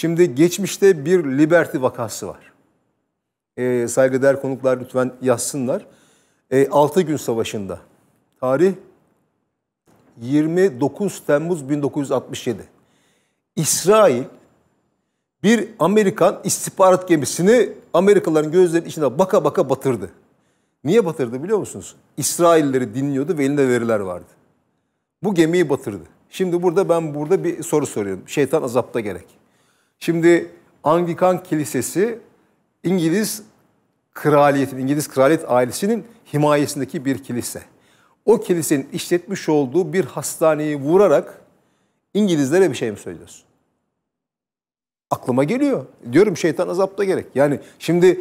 Şimdi geçmişte bir Liberty vakası var. E, saygıdeğer konuklar lütfen yazsınlar. E, ee, 6 gün savaşında. Tarih 29 Temmuz 1967. İsrail bir Amerikan istihbarat gemisini Amerikalıların gözlerinin içine baka baka batırdı. Niye batırdı biliyor musunuz? İsrailleri dinliyordu ve elinde veriler vardı. Bu gemiyi batırdı. Şimdi burada ben burada bir soru soruyorum. Şeytan azapta gerek. Şimdi Anglikan Kilisesi İngiliz kraliyetin, İngiliz kraliyet ailesinin himayesindeki bir kilise. O kilisenin işletmiş olduğu bir hastaneyi vurarak İngilizlere bir şey mi söylüyorsun? Aklıma geliyor. Diyorum şeytan azapta gerek. Yani şimdi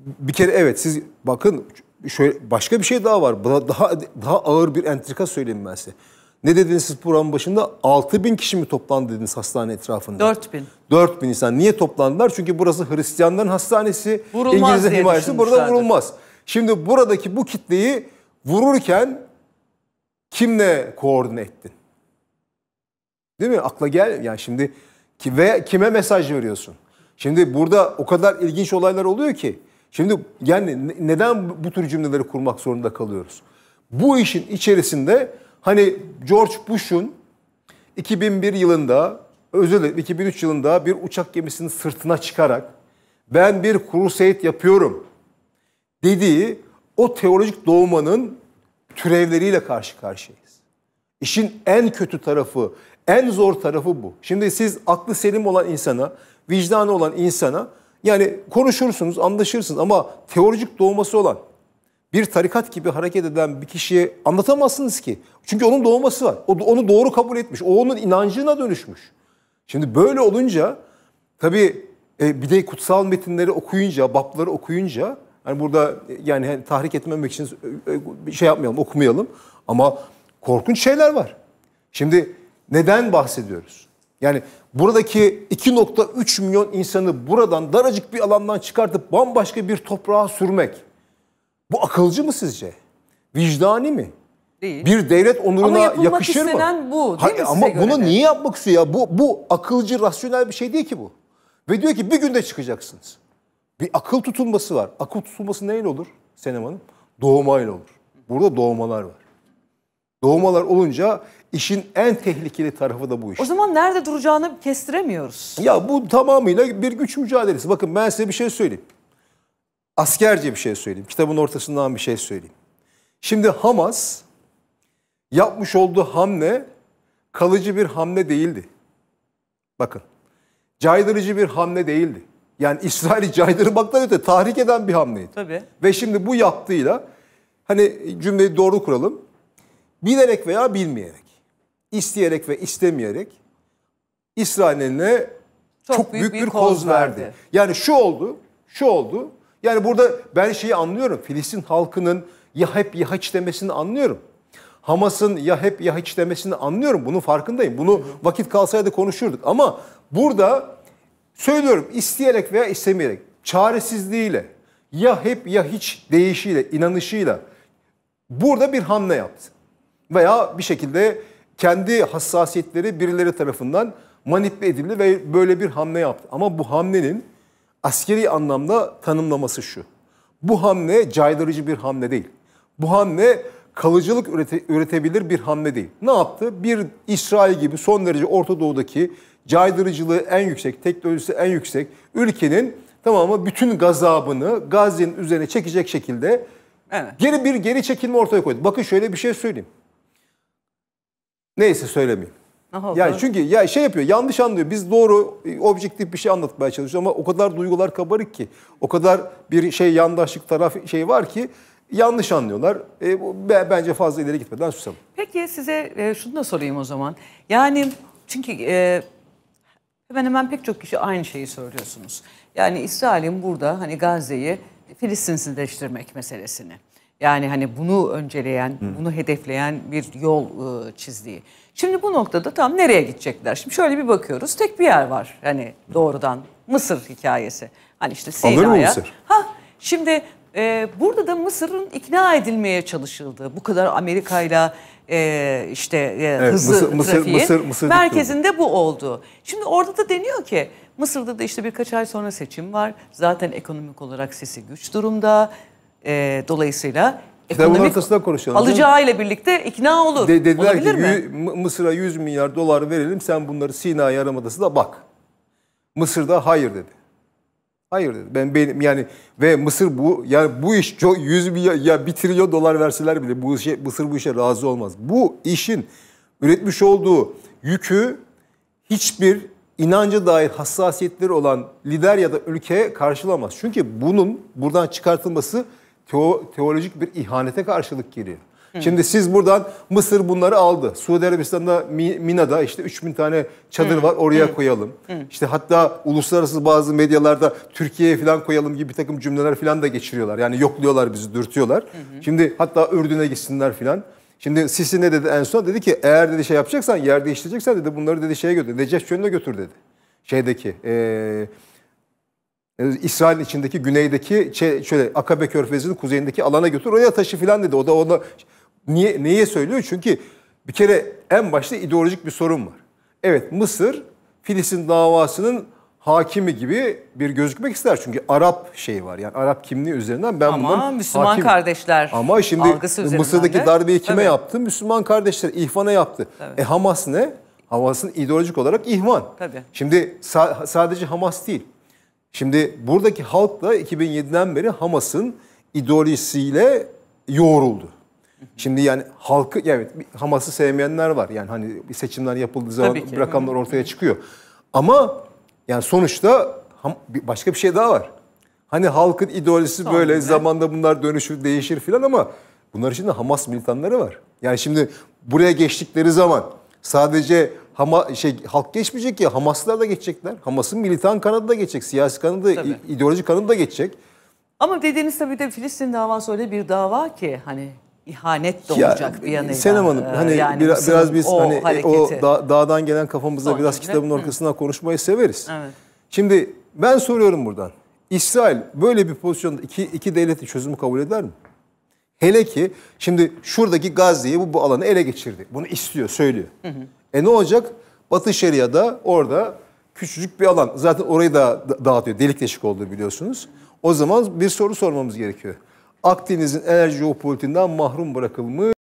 bir kere evet siz bakın şöyle başka bir şey daha var. Daha daha ağır bir entrika söyleyeyim ben size. Ne dediniz siz programın başında? 6 bin kişi mi toplandı dediniz hastane etrafında? 4 bin. 4 bin insan. Niye toplandılar? Çünkü burası Hristiyanların hastanesi. Vurulmaz İngiliz'in himayesi. Burada vurulmaz. Şimdi buradaki bu kitleyi vururken kimle koordine ettin? Değil mi? Akla gel. Yani şimdi ki ve kime mesaj veriyorsun? Şimdi burada o kadar ilginç olaylar oluyor ki. Şimdi yani neden bu tür cümleleri kurmak zorunda kalıyoruz? Bu işin içerisinde Hani George Bush'un 2001 yılında, özür dilerim 2003 yılında bir uçak gemisinin sırtına çıkarak ben bir crusade yapıyorum dediği o teolojik doğumanın türevleriyle karşı karşıyayız. İşin en kötü tarafı, en zor tarafı bu. Şimdi siz aklı selim olan insana, vicdanı olan insana yani konuşursunuz, anlaşırsınız ama teolojik doğması olan, bir tarikat gibi hareket eden bir kişiye anlatamazsınız ki. Çünkü onun doğması var. O, onu doğru kabul etmiş. O onun inancına dönüşmüş. Şimdi böyle olunca tabii e, bir de kutsal metinleri okuyunca, bapları okuyunca yani burada e, yani hani tahrik etmemek için e, e, bir şey yapmayalım, okumayalım ama korkunç şeyler var. Şimdi neden bahsediyoruz? Yani buradaki 2.3 milyon insanı buradan daracık bir alandan çıkartıp bambaşka bir toprağa sürmek bu akılcı mı sizce? Vicdani mi? Değil. Bir devlet onuruna ama yakışır mı? Ama bu değil mi Ama bunu de? niye yapmak istiyor ya? Bu, bu akılcı, rasyonel bir şey değil ki bu. Ve diyor ki bir günde çıkacaksınız. Bir akıl tutulması var. Akıl tutulması neyle olur Senem Hanım? Doğmayla olur. Burada doğmalar var. Doğmalar olunca işin en tehlikeli tarafı da bu iş. O zaman nerede duracağını kestiremiyoruz. Ya bu tamamıyla bir güç mücadelesi. Bakın ben size bir şey söyleyeyim askerce bir şey söyleyeyim. Kitabın ortasından bir şey söyleyeyim. Şimdi Hamas yapmış olduğu hamle kalıcı bir hamle değildi. Bakın. Caydırıcı bir hamle değildi. Yani İsrail'i caydırmaktan öte tahrik eden bir hamleydi. Tabii. Ve şimdi bu yaptığıyla hani cümleyi doğru kuralım. Bilerek veya bilmeyerek, isteyerek ve istemeyerek İsrail'in eline çok, çok büyük, büyük bir koz verdi. verdi. Yani şu oldu, şu oldu. Yani burada ben şeyi anlıyorum. Filistin halkının ya hep ya hiç demesini anlıyorum. Hamas'ın ya hep ya hiç demesini anlıyorum. Bunun farkındayım. Bunu vakit kalsaydı konuşurduk. Ama burada söylüyorum isteyerek veya istemeyerek çaresizliğiyle ya hep ya hiç değişiyle, inanışıyla burada bir hamle yaptı. Veya bir şekilde kendi hassasiyetleri birileri tarafından manipüle edildi ve böyle bir hamle yaptı. Ama bu hamlenin askeri anlamda tanımlaması şu. Bu hamle caydırıcı bir hamle değil. Bu hamle kalıcılık ürete, üretebilir bir hamle değil. Ne yaptı? Bir İsrail gibi son derece Orta Doğu'daki caydırıcılığı en yüksek, teknolojisi en yüksek ülkenin tamamı bütün gazabını Gazze'nin üzerine çekecek şekilde evet. geri bir geri çekilme ortaya koydu. Bakın şöyle bir şey söyleyeyim. Neyse söylemeyeyim. Aha, yani çünkü ya şey yapıyor, yanlış anlıyor. Biz doğru, e, objektif bir şey anlatmaya çalışıyoruz ama o kadar duygular kabarık ki, o kadar bir şey yandaşlık taraf şey var ki yanlış anlıyorlar. E, bence fazla ileri gitmeden susalım. Peki size e, şunu da sorayım o zaman. Yani çünkü e, hemen hemen pek çok kişi aynı şeyi söylüyorsunuz. Yani İsrail'in burada hani Gazze'yi Filistinsileştirmek meselesini. Yani hani bunu önceleyen, Hı. bunu hedefleyen bir yol e, çizdiği. Şimdi bu noktada tam nereye gidecekler? Şimdi şöyle bir bakıyoruz. Tek bir yer var hani doğrudan Mısır hikayesi. Hani işte Sina'ya. Ha şimdi e, burada da Mısır'ın ikna edilmeye çalışıldığı bu kadar Amerika'yla e, işte e, evet, hızlı Mısır, Mısır, trafiğin Mısır, Mısır merkezinde bu oldu. Şimdi orada da deniyor ki Mısır'da da işte birkaç ay sonra seçim var. Zaten ekonomik olarak sesi güç durumda. E, dolayısıyla ekonomik Kitabın ortasında konuşalım. birlikte ikna olur. De, dediler Olabilir ki Mısır'a 100 milyar dolar verelim sen bunları Sina Yarımadası da bak. Mısırda hayır dedi. Hayır dedi. Ben benim yani ve Mısır bu yani bu iş çok 100 milyar ya bir trilyon dolar verseler bile bu işe, Mısır bu işe razı olmaz. Bu işin üretmiş olduğu yükü hiçbir inancı dair hassasiyetleri olan lider ya da ülke karşılamaz. Çünkü bunun buradan çıkartılması teolojik bir ihanete karşılık geliyor. Şimdi siz buradan Mısır bunları aldı. Suudi Arabistan'da Mina'da işte 3000 tane çadır var oraya koyalım. İşte hatta uluslararası bazı medyalarda Türkiye'ye falan koyalım gibi bir takım cümleler falan da geçiriyorlar. Yani yokluyorlar bizi, dürtüyorlar. Şimdi hatta Ürdün'e gitsinler falan. Şimdi Sisi ne dedi en son? Dedi ki eğer dedi şey yapacaksan, yer değiştireceksen dedi bunları dedi şeye götür. Necef Şönü'ne götür dedi. Şeydeki, ee, e, İsrail'in içindeki güneydeki şöyle Akabe Körfezi'nin kuzeyindeki alana götür oraya taşı filan dedi. O da ona niye neye söylüyor? Çünkü bir kere en başta ideolojik bir sorun var. Evet Mısır Filistin davasının hakimi gibi bir gözükmek ister. Çünkü Arap şeyi var. Yani Arap kimliği üzerinden ben Ama Müslüman hakim. kardeşler Ama şimdi Mısır'daki de. darbeyi kime Tabii. yaptı? Müslüman kardeşler ihvana yaptı. Tabii. E Hamas ne? Hamas'ın ideolojik olarak ihvan. Tabii. Şimdi sa- sadece Hamas değil. Şimdi buradaki halk da 2007'den beri Hamas'ın ideolojisiyle yoğruldu. Şimdi yani halkı evet Hamas'ı sevmeyenler var. Yani hani seçimler yapıldığı zaman rakamlar ortaya çıkıyor. Ama yani sonuçta başka bir şey daha var. Hani halkın ideolojisi Son böyle ne? zamanda bunlar dönüşür değişir filan ama bunlar içinde Hamas militanları var. Yani şimdi buraya geçtikleri zaman sadece Hama, şey, halk geçmeyecek ya Hamaslar da geçecekler. Hamas'ın militan kanadı da geçecek. Siyasi kanadı, tabii. ideolojik kanadı da geçecek. Ama dediğiniz tabii de Filistin davası öyle bir dava ki hani ihanet de olacak ya, bir yanıyla. Senem Hanım ee, hani yani biraz, biraz biz o hani e, hareketi. o da, dağdan gelen kafamızda Son biraz kitabın arkasından konuşmayı severiz. Evet. Şimdi ben soruyorum buradan. İsrail böyle bir pozisyonda iki, iki devletin çözümü kabul eder mi? Hele ki şimdi şuradaki Gazze'yi bu, bu alanı ele geçirdi. Bunu istiyor, söylüyor. Hı hı. E ne olacak? Batı Şeria'da orada küçücük bir alan. Zaten orayı da dağıtıyor. Delik deşik oldu biliyorsunuz. O zaman bir soru sormamız gerekiyor. Akdeniz'in enerji jeopolitiğinden mahrum bırakılmış